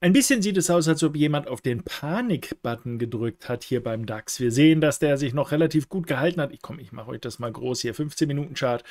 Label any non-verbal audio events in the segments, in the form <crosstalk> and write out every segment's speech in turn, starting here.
Ein bisschen sieht es aus, als ob jemand auf den Panik-Button gedrückt hat hier beim DAX. Wir sehen, dass der sich noch relativ gut gehalten hat. Ich komme, ich mache euch das mal groß hier. 15-Minuten-Chart.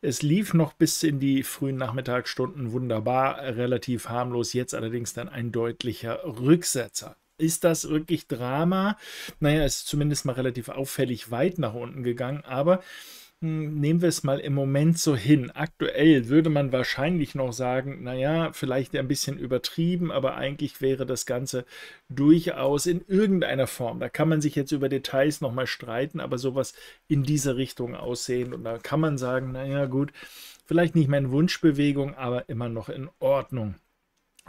Es lief noch bis in die frühen Nachmittagsstunden wunderbar, relativ harmlos. Jetzt allerdings dann ein deutlicher Rücksetzer. Ist das wirklich Drama? Naja, es ist zumindest mal relativ auffällig weit nach unten gegangen, aber nehmen wir es mal im Moment so hin. Aktuell würde man wahrscheinlich noch sagen, naja, vielleicht ein bisschen übertrieben, aber eigentlich wäre das Ganze durchaus in irgendeiner Form. Da kann man sich jetzt über Details nochmal streiten, aber sowas in diese Richtung aussehen. Und da kann man sagen, naja, gut, vielleicht nicht meine Wunschbewegung, aber immer noch in Ordnung.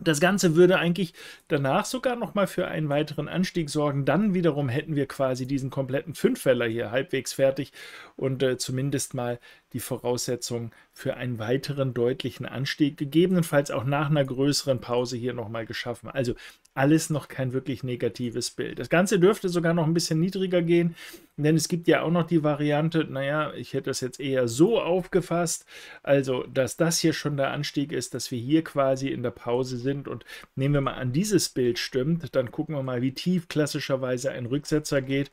Das Ganze würde eigentlich danach sogar nochmal für einen weiteren Anstieg sorgen. Dann wiederum hätten wir quasi diesen kompletten Fünfweller hier halbwegs fertig und äh, zumindest mal die Voraussetzung für einen weiteren deutlichen Anstieg, gegebenenfalls auch nach einer größeren Pause hier nochmal geschaffen. Also alles noch kein wirklich negatives Bild. Das Ganze dürfte sogar noch ein bisschen niedriger gehen, denn es gibt ja auch noch die Variante, naja, ich hätte das jetzt eher so aufgefasst, also dass das hier schon der Anstieg ist, dass wir hier quasi in der Pause sind und nehmen wir mal an, dieses Bild stimmt, dann gucken wir mal, wie tief klassischerweise ein Rücksetzer geht.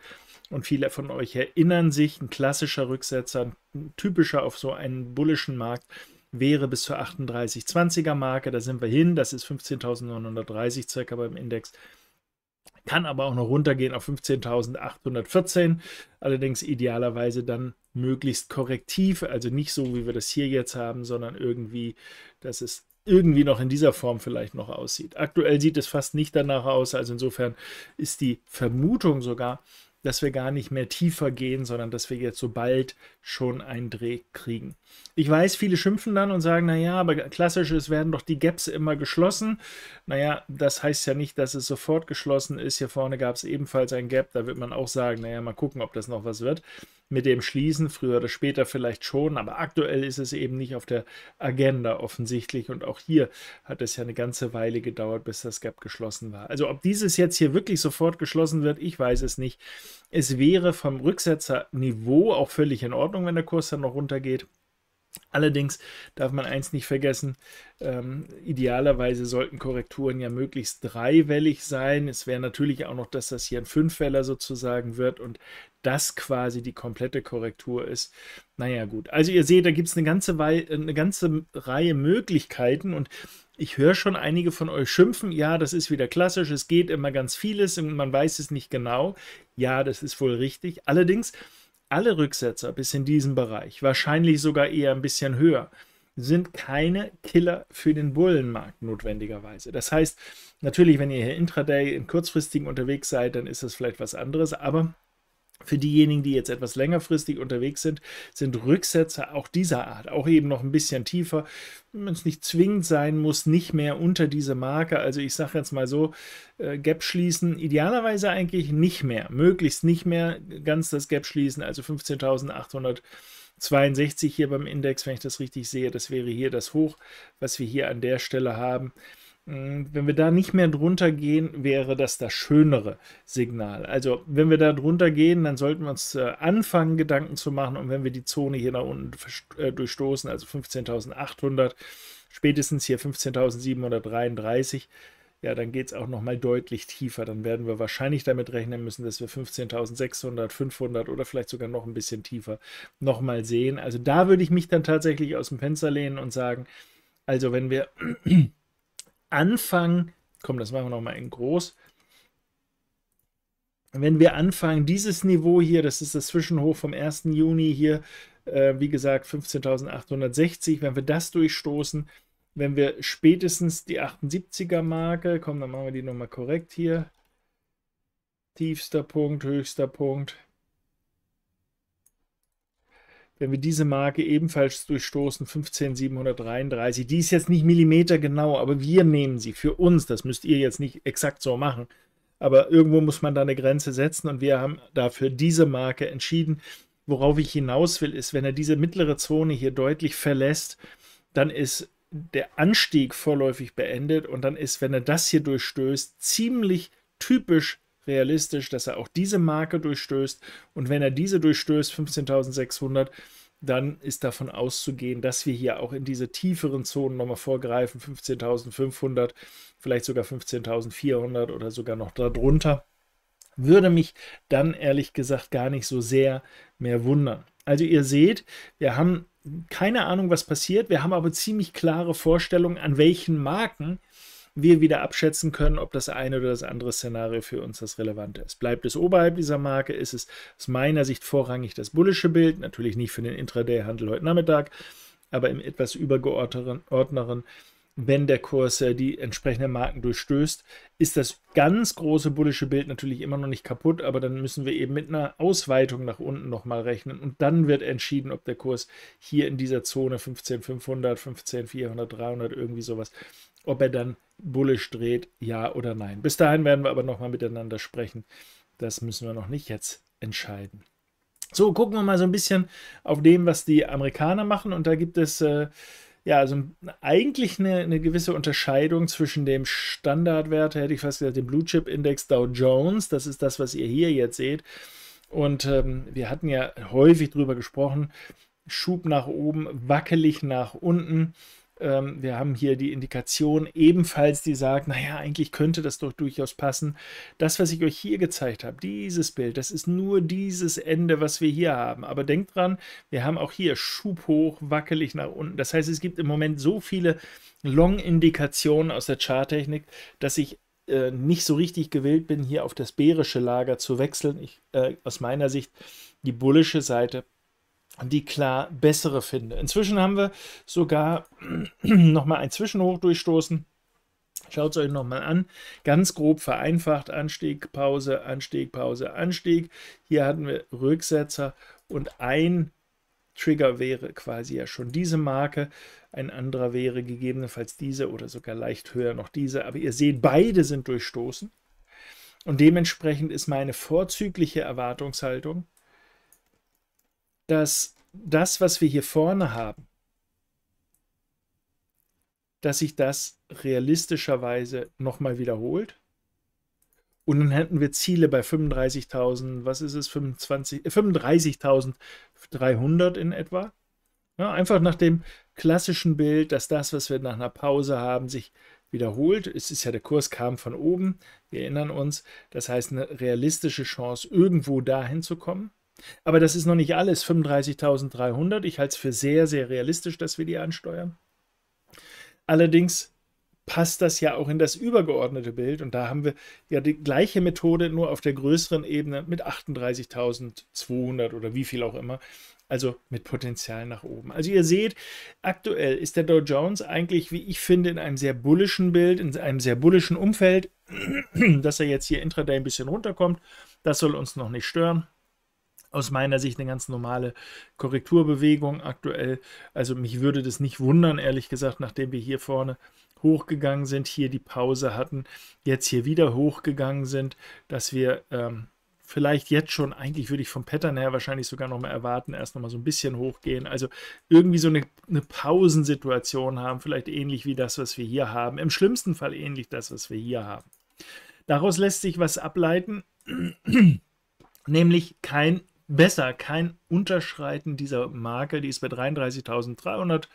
Und viele von euch erinnern sich, ein klassischer Rücksetzer, ein typischer auf so einen bullischen Markt, wäre bis zur 38,20er Marke. Da sind wir hin. Das ist 15.930 circa beim Index. Kann aber auch noch runtergehen auf 15.814. Allerdings idealerweise dann möglichst korrektiv. Also nicht so, wie wir das hier jetzt haben, sondern irgendwie, dass es irgendwie noch in dieser Form vielleicht noch aussieht. Aktuell sieht es fast nicht danach aus. Also insofern ist die Vermutung sogar, dass wir gar nicht mehr tiefer gehen, sondern dass wir jetzt so bald schon einen Dreh kriegen. Ich weiß, viele schimpfen dann und sagen, naja, aber klassisch, es werden doch die Gaps immer geschlossen. Naja, das heißt ja nicht, dass es sofort geschlossen ist. Hier vorne gab es ebenfalls ein Gap, da wird man auch sagen, naja, mal gucken, ob das noch was wird mit dem schließen, früher oder später vielleicht schon, aber aktuell ist es eben nicht auf der Agenda offensichtlich und auch hier hat es ja eine ganze Weile gedauert, bis das Gap geschlossen war. Also ob dieses jetzt hier wirklich sofort geschlossen wird, ich weiß es nicht. Es wäre vom Rücksetzerniveau auch völlig in Ordnung, wenn der Kurs dann noch runtergeht. Allerdings darf man eins nicht vergessen, ähm, idealerweise sollten Korrekturen ja möglichst dreiwellig sein. Es wäre natürlich auch noch, dass das hier ein Fünfweller sozusagen wird und das quasi die komplette Korrektur ist. Naja gut, also ihr seht, da gibt es eine äh, eine ganze Reihe Möglichkeiten und ich höre schon einige von euch schimpfen, ja, das ist wieder klassisch, es geht immer ganz vieles und man weiß es nicht genau. Ja, das ist wohl richtig. Allerdings alle Rücksetzer bis in diesem Bereich, wahrscheinlich sogar eher ein bisschen höher, sind keine Killer für den Bullenmarkt notwendigerweise. Das heißt, natürlich, wenn ihr hier intraday in kurzfristigen unterwegs seid, dann ist das vielleicht was anderes, aber für diejenigen, die jetzt etwas längerfristig unterwegs sind, sind Rücksätze auch dieser Art, auch eben noch ein bisschen tiefer, wenn es nicht zwingend sein muss, nicht mehr unter diese Marke. Also ich sage jetzt mal so, äh, Gap schließen, idealerweise eigentlich nicht mehr, möglichst nicht mehr ganz das Gap schließen, also 15.862 hier beim Index, wenn ich das richtig sehe. Das wäre hier das Hoch, was wir hier an der Stelle haben. Mm, wenn wir da nicht mehr drunter gehen, wäre das das schönere Signal. Also wenn wir da drunter gehen, dann sollten wir uns äh, anfangen, Gedanken zu machen. Und wenn wir die Zone hier nach unten äh, durchstoßen, also 15.800, spätestens hier 15.733, ja, dann geht es auch nochmal deutlich tiefer. Dann werden wir wahrscheinlich damit rechnen müssen, dass wir 15.600, 500 oder vielleicht sogar noch ein bisschen tiefer nochmal sehen. Also da würde ich mich dann tatsächlich aus dem Fenster lehnen und sagen, also wenn wir anfangen, komm, das machen wir nochmal in groß, wenn wir anfangen, dieses Niveau hier, das ist das Zwischenhoch vom 1. Juni hier, äh, wie gesagt 15.860, wenn wir das durchstoßen, wenn wir spätestens die 78er Marke, komm, dann machen wir die nochmal korrekt hier, tiefster Punkt, höchster Punkt, wenn wir diese Marke ebenfalls durchstoßen, 15733, die ist jetzt nicht millimetergenau, aber wir nehmen sie für uns. Das müsst ihr jetzt nicht exakt so machen. Aber irgendwo muss man da eine Grenze setzen und wir haben dafür diese Marke entschieden. Worauf ich hinaus will, ist, wenn er diese mittlere Zone hier deutlich verlässt, dann ist der Anstieg vorläufig beendet und dann ist, wenn er das hier durchstößt, ziemlich typisch realistisch, dass er auch diese Marke durchstößt. Und wenn er diese durchstößt, 15.600, dann ist davon auszugehen, dass wir hier auch in diese tieferen Zonen nochmal vorgreifen, 15.500, vielleicht sogar 15.400 oder sogar noch darunter. Würde mich dann ehrlich gesagt gar nicht so sehr mehr wundern. Also ihr seht, wir haben keine Ahnung, was passiert, wir haben aber ziemlich klare Vorstellungen, an welchen Marken wir wieder abschätzen können, ob das eine oder das andere Szenario für uns das Relevante ist. Bleibt es oberhalb dieser Marke, ist es aus meiner Sicht vorrangig das bullische Bild, natürlich nicht für den Intraday-Handel heute Nachmittag, aber im etwas übergeordneten, wenn der Kurs äh, die entsprechenden Marken durchstößt, ist das ganz große bullische Bild natürlich immer noch nicht kaputt, aber dann müssen wir eben mit einer Ausweitung nach unten nochmal rechnen und dann wird entschieden, ob der Kurs hier in dieser Zone 15.500, 15.400, 300 irgendwie sowas, ob er dann bullisch dreht, ja oder nein. Bis dahin werden wir aber nochmal miteinander sprechen. Das müssen wir noch nicht jetzt entscheiden. So, gucken wir mal so ein bisschen auf dem, was die Amerikaner machen. Und da gibt es äh, ja also eigentlich eine, eine, gewisse Unterscheidung zwischen dem Standardwert, hätte ich fast gesagt, dem Blue Chip Index Dow Jones. Das ist das, was ihr hier jetzt seht. Und ähm, wir hatten ja häufig drüber gesprochen. Schub nach oben, wackelig nach unten. Ähm, wir haben hier die Indikation ebenfalls, die sagt, naja, eigentlich könnte das doch durchaus passen. Das, was ich euch hier gezeigt habe, dieses Bild, das ist nur dieses Ende, was wir hier haben. Aber denkt dran, wir haben auch hier Schub hoch, wackelig nach unten. Das heißt, es gibt im Moment so viele Long-Indikationen aus der Charttechnik, dass ich äh, nicht so richtig gewillt bin, hier auf das bärische Lager zu wechseln. Ich, äh, aus meiner Sicht die bullische Seite die klar bessere finde. Inzwischen haben wir sogar <clears throat> nochmal ein Zwischenhoch durchstoßen. Schaut es euch nochmal an. Ganz grob vereinfacht: Anstieg, Pause, Anstieg, Pause, Anstieg. Hier hatten wir Rücksetzer und ein Trigger wäre quasi ja schon diese Marke. Ein anderer wäre gegebenenfalls diese oder sogar leicht höher noch diese. Aber ihr seht, beide sind durchstoßen. Und dementsprechend ist meine vorzügliche Erwartungshaltung, dass das, was wir hier vorne haben, dass sich das realistischerweise nochmal wiederholt. Und dann hätten wir Ziele bei 35.000, was ist es, 35.300 äh, in etwa. Ja, einfach nach dem klassischen Bild, dass das, was wir nach einer Pause haben, sich wiederholt. Es ist ja der Kurs kam von oben, wir erinnern uns. Das heißt, eine realistische Chance, irgendwo dahin zu kommen. Aber das ist noch nicht alles. 35.300. Ich halte es für sehr, sehr realistisch, dass wir die ansteuern. Allerdings passt das ja auch in das übergeordnete Bild. Und da haben wir ja die gleiche Methode, nur auf der größeren Ebene mit 38.200 oder wie viel auch immer. Also mit Potenzial nach oben. Also ihr seht, aktuell ist der Dow Jones eigentlich, wie ich finde, in einem sehr bullischen Bild, in einem sehr bullischen Umfeld. <clears throat> Dass er jetzt hier intraday ein bisschen runterkommt, das soll uns noch nicht stören aus meiner Sicht eine ganz normale Korrekturbewegung aktuell. Also mich würde das nicht wundern, ehrlich gesagt, nachdem wir hier vorne hochgegangen sind, hier die Pause hatten, jetzt hier wieder hochgegangen sind, dass wir ähm, vielleicht jetzt schon, eigentlich würde ich vom Pattern her wahrscheinlich sogar nochmal erwarten, erst nochmal so ein bisschen hochgehen. Also irgendwie so eine, eine Pausensituation haben, vielleicht ähnlich wie das, was wir hier haben. Im schlimmsten Fall ähnlich das, was wir hier haben. Daraus lässt sich was ableiten, <clears throat> nämlich kein besser, kein Unterschreiten dieser Marke, die ist bei 33.300,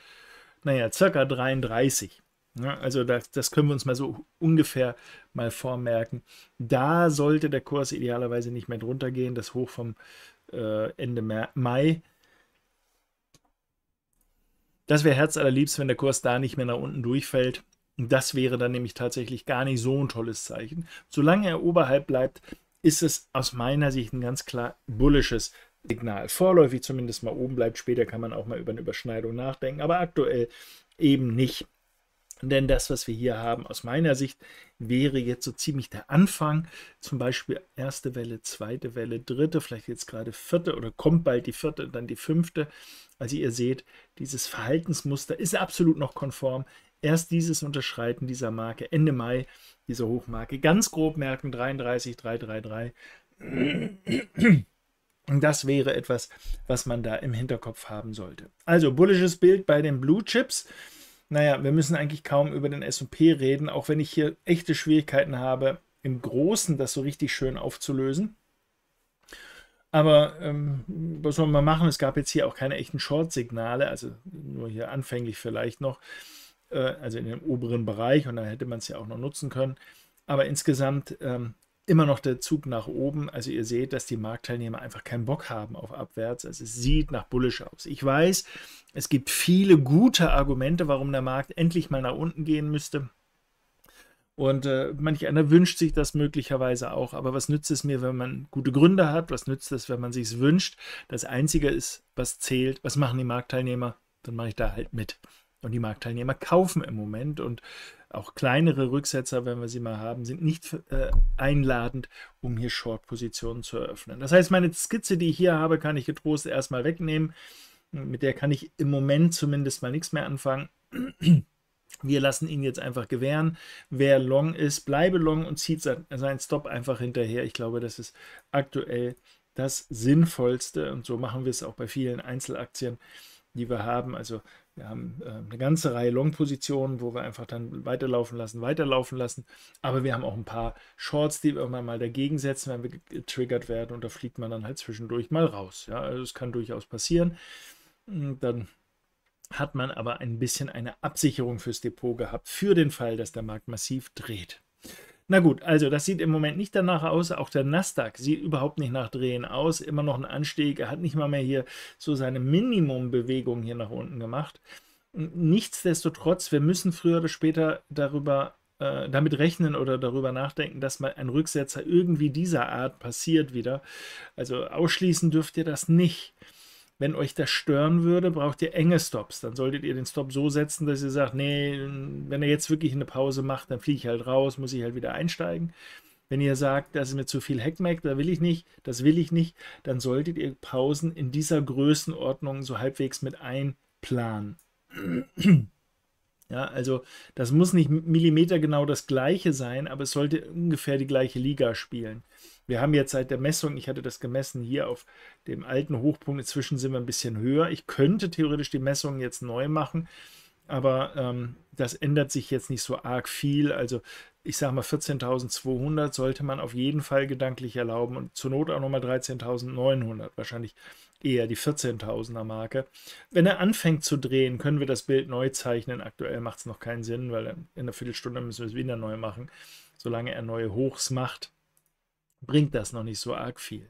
naja, circa 33. Ja, also das, das, können wir uns mal so ungefähr mal vormerken. Da sollte der Kurs idealerweise nicht mehr drunter gehen, das Hoch vom äh, Ende Mai. Das wäre herzallerliebst, wenn der Kurs da nicht mehr nach unten durchfällt. Das wäre dann nämlich tatsächlich gar nicht so ein tolles Zeichen. Solange er oberhalb bleibt, ist es aus meiner Sicht ein ganz klar bullisches Signal. Vorläufig zumindest mal oben bleibt, später kann man auch mal über eine Überschneidung nachdenken, aber aktuell eben nicht. Denn das, was wir hier haben, aus meiner Sicht, wäre jetzt so ziemlich der Anfang. Zum Beispiel erste Welle, zweite Welle, dritte, vielleicht jetzt gerade vierte oder kommt bald die vierte, und dann die fünfte. Also ihr seht, dieses Verhaltensmuster ist absolut noch konform. Erst dieses Unterschreiten dieser Marke Ende Mai diese Hochmarke. Ganz grob merken 33333. Und Das wäre etwas, was man da im Hinterkopf haben sollte. Also bullisches Bild bei den Blue Chips. Naja, wir müssen eigentlich kaum über den SP reden, auch wenn ich hier echte Schwierigkeiten habe, im Großen das so richtig schön aufzulösen. Aber ähm, was soll man machen? Es gab jetzt hier auch keine echten Short-Signale, also nur hier anfänglich vielleicht noch. Äh, also in dem oberen Bereich und dann hätte man es ja auch noch nutzen können. Aber insgesamt ähm, immer noch der Zug nach oben. Also ihr seht, dass die Marktteilnehmer einfach keinen Bock haben auf abwärts. Also es sieht nach Bullish aus. Ich weiß, es gibt viele gute Argumente, warum der Markt endlich mal nach unten gehen müsste. Und äh, manch einer wünscht sich das möglicherweise auch. Aber was nützt es mir, wenn man gute Gründe hat? Was nützt es, wenn man sich es wünscht? Das Einzige ist, was zählt. Was machen die Marktteilnehmer? Dann mache ich da halt mit. Und die Marktteilnehmer kaufen im Moment und auch kleinere Rücksetzer, wenn wir sie mal haben, sind nicht äh, einladend, um hier Short-Positionen zu eröffnen. Das heißt, meine Skizze, die ich hier habe, kann ich getrost erstmal wegnehmen. Mit der kann ich im Moment zumindest mal nichts mehr anfangen. Wir lassen ihn jetzt einfach gewähren. Wer long ist, bleibe long und zieht seinen Stop einfach hinterher. Ich glaube, das ist aktuell das Sinnvollste und so machen wir es auch bei vielen Einzelaktien, die wir haben. Also wir haben äh, eine ganze Reihe Long-Positionen, wo wir einfach dann weiterlaufen lassen, weiterlaufen lassen. Aber wir haben auch ein paar Shorts, die wir irgendwann mal dagegen setzen, wenn wir getriggert werden. Und da fliegt man dann halt zwischendurch mal raus. Ja, also es kann durchaus passieren. Hm, dann hat man aber ein bisschen eine Absicherung fürs Depot gehabt, für den Fall, dass der Markt massiv dreht. Na gut, also das sieht im Moment nicht danach aus. Auch der Nasdaq sieht überhaupt nicht nach Drehen aus. Immer noch ein Anstieg. Er hat nicht mal mehr hier so seine Minimumbewegung hier nach unten gemacht. Nichtsdestotrotz, wir müssen früher oder später darüber äh, damit rechnen oder darüber nachdenken, dass mal ein Rücksetzer irgendwie dieser Art passiert wieder. Also ausschließen dürft ihr das nicht. Wenn euch das stören würde, braucht ihr enge Stops. Dann solltet ihr den Stop so setzen, dass ihr sagt, nee, wenn er jetzt wirklich eine Pause macht, dann fliege ich halt raus, muss ich halt wieder einsteigen. Wenn ihr sagt, das ist mir zu viel Hackmack, da will ich nicht, das will ich nicht, dann solltet ihr Pausen in dieser Größenordnung so halbwegs mit einplanen. <clears throat> Ja, also das muss nicht millimetergenau das gleiche sein, aber es sollte ungefähr die gleiche Liga spielen. Wir haben jetzt seit der Messung, ich hatte das gemessen hier auf dem alten Hochpunkt, inzwischen sind wir ein bisschen höher. Ich könnte theoretisch die Messungen jetzt neu machen, aber ähm, das ändert sich jetzt nicht so arg viel. Also ich sage mal 14.200 sollte man auf jeden Fall gedanklich erlauben und zur Not auch nochmal 13.900, wahrscheinlich eher die 14.000er Marke. Wenn er anfängt zu drehen, können wir das Bild neu zeichnen. Aktuell macht es noch keinen Sinn, weil in einer Viertelstunde müssen wir es wieder neu machen, solange er neue Hochs macht bringt das noch nicht so arg viel.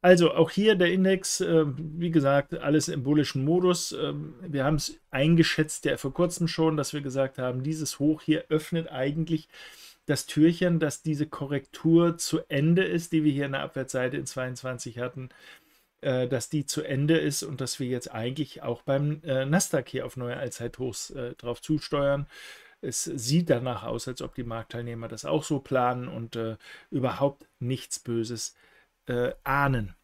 Also auch hier der Index, äh, wie gesagt, alles im bullischen Modus. Ähm, wir haben es eingeschätzt ja vor kurzem schon, dass wir gesagt haben, dieses Hoch hier öffnet eigentlich das Türchen, dass diese Korrektur zu Ende ist, die wir hier in der Abwärtsseite in 22 hatten, äh, dass die zu Ende ist und dass wir jetzt eigentlich auch beim äh, Nasdaq hier auf neue Allzeithochs äh, drauf zusteuern es sieht danach aus, als ob die Marktteilnehmer das auch so planen und äh, überhaupt nichts Böses äh, ahnen.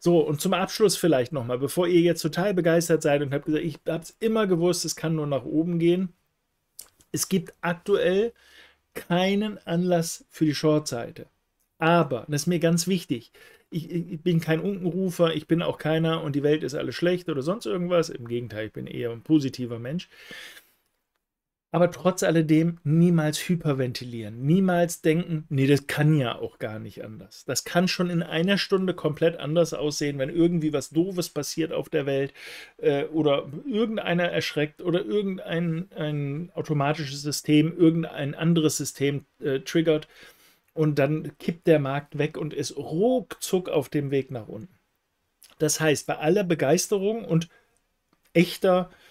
So, und zum Abschluss vielleicht nochmal, bevor ihr jetzt total begeistert seid und habt gesagt, ich habe es immer gewusst, es kann nur nach oben gehen. Es gibt aktuell keinen Anlass für die Shortseite. Aber, das ist mir ganz wichtig, ich, ich, bin kein Unkenrufer, ich bin auch keiner und die Welt ist alles schlecht oder sonst irgendwas. Im Gegenteil, ich bin eher ein positiver Mensch aber trotz alledem niemals hyperventilieren, niemals denken, nee, das kann ja auch gar nicht anders. Das kann schon in einer Stunde komplett anders aussehen, wenn irgendwie was Doofes passiert auf der Welt äh, oder irgendeiner erschreckt oder irgendein ein automatisches System, irgendein anderes System äh, triggert und dann kippt der Markt weg und ist ruckzuck auf dem Weg nach unten. Das heißt, bei aller Begeisterung und echter äh,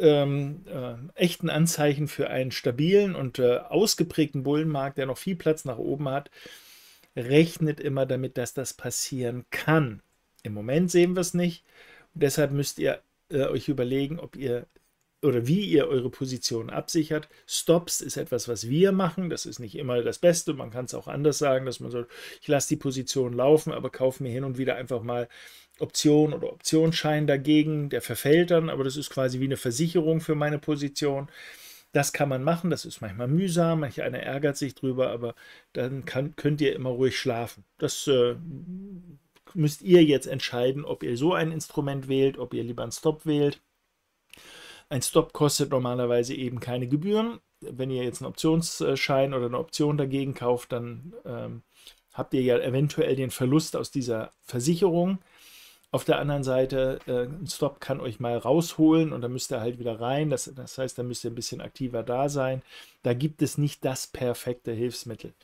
ähm, äh, echten Anzeichen für einen stabilen und äh, ausgeprägten Bullenmarkt, der noch viel Platz nach oben hat, rechnet immer damit, dass das passieren kann. Im Moment sehen wir es nicht. Und deshalb müsst ihr äh, euch überlegen, ob ihr oder wie ihr eure Position absichert. Stops ist etwas, was wir machen. Das ist nicht immer das Beste. Man kann es auch anders sagen, dass man sagt, ich lasse die Position laufen, aber kaufe mir hin und wieder einfach mal Option oder Optionsschein dagegen, der verfällt dann, aber das ist quasi wie eine Versicherung für meine Position. Das kann man machen, das ist manchmal mühsam, manch einer ärgert sich drüber, aber dann kann, könnt ihr immer ruhig schlafen. Das äh, müsst ihr jetzt entscheiden, ob ihr so ein Instrument wählt, ob ihr lieber einen Stop wählt. Ein Stop kostet normalerweise eben keine Gebühren. Wenn ihr jetzt einen Optionsschein oder eine Option dagegen kauft, dann ähm, habt ihr ja eventuell den Verlust aus dieser Versicherung. Auf der anderen Seite, äh, ein Stop kann euch mal rausholen und dann müsst ihr halt wieder rein. Das, das heißt, da müsst ihr ein bisschen aktiver da sein. Da gibt es nicht das perfekte Hilfsmittel.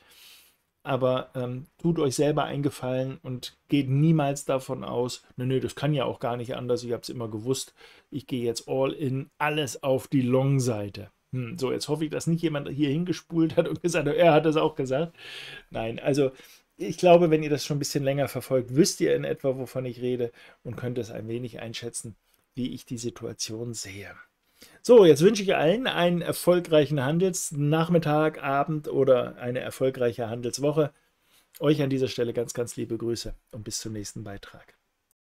Aber ähm, tut euch selber eingefallen und geht niemals davon aus, nö, nö, das kann ja auch gar nicht anders. Ich habe es immer gewusst. Ich gehe jetzt all in, alles auf die Long-Seite. Hm, so, jetzt hoffe ich, dass nicht jemand hier hingespult hat und gesagt hat, er hat das auch gesagt. Nein, also ich glaube, wenn ihr das schon ein bisschen länger verfolgt, wisst ihr in etwa, wovon ich rede und könnt es ein wenig einschätzen, wie ich die Situation sehe. So, jetzt wünsche ich allen einen erfolgreichen Handelsnachmittag, Abend oder eine erfolgreiche Handelswoche. Euch an dieser Stelle ganz, ganz liebe Grüße und bis zum nächsten Beitrag.